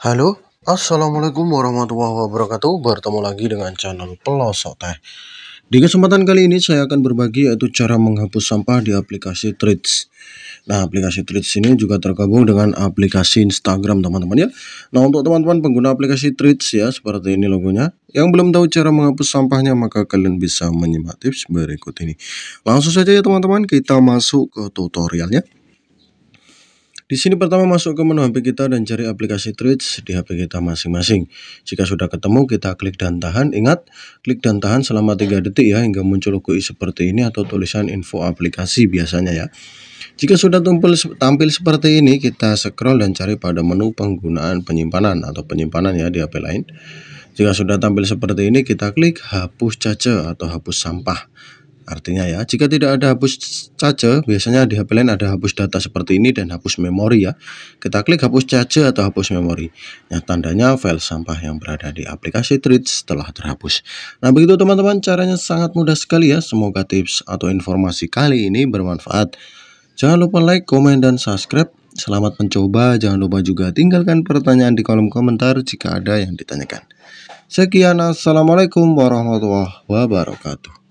Halo, Assalamualaikum warahmatullahi wabarakatuh Bertemu lagi dengan channel Pelosok Teh Di kesempatan kali ini saya akan berbagi yaitu cara menghapus sampah di aplikasi Threads Nah aplikasi Threads ini juga tergabung dengan aplikasi Instagram teman-teman ya Nah untuk teman-teman pengguna aplikasi Threads ya seperti ini logonya Yang belum tahu cara menghapus sampahnya maka kalian bisa menyimak tips berikut ini Langsung saja ya teman-teman kita masuk ke tutorialnya di sini pertama masuk ke menu HP kita dan cari aplikasi Trades di HP kita masing-masing. Jika sudah ketemu, kita klik dan tahan. Ingat, klik dan tahan selama 3 detik ya hingga muncul UI seperti ini atau tulisan info aplikasi biasanya ya. Jika sudah tampil, tampil seperti ini, kita scroll dan cari pada menu penggunaan penyimpanan atau penyimpanan ya di HP lain. Jika sudah tampil seperti ini, kita klik hapus cache atau hapus sampah. Artinya ya, jika tidak ada hapus cache, biasanya di HP lain ada hapus data seperti ini dan hapus memori ya. Kita klik hapus cache atau hapus memori. Yang tandanya file sampah yang berada di aplikasi treats telah terhapus. Nah begitu teman-teman, caranya sangat mudah sekali ya. Semoga tips atau informasi kali ini bermanfaat. Jangan lupa like, komen, dan subscribe. Selamat mencoba, jangan lupa juga tinggalkan pertanyaan di kolom komentar jika ada yang ditanyakan. Sekian, Assalamualaikum warahmatullahi wabarakatuh.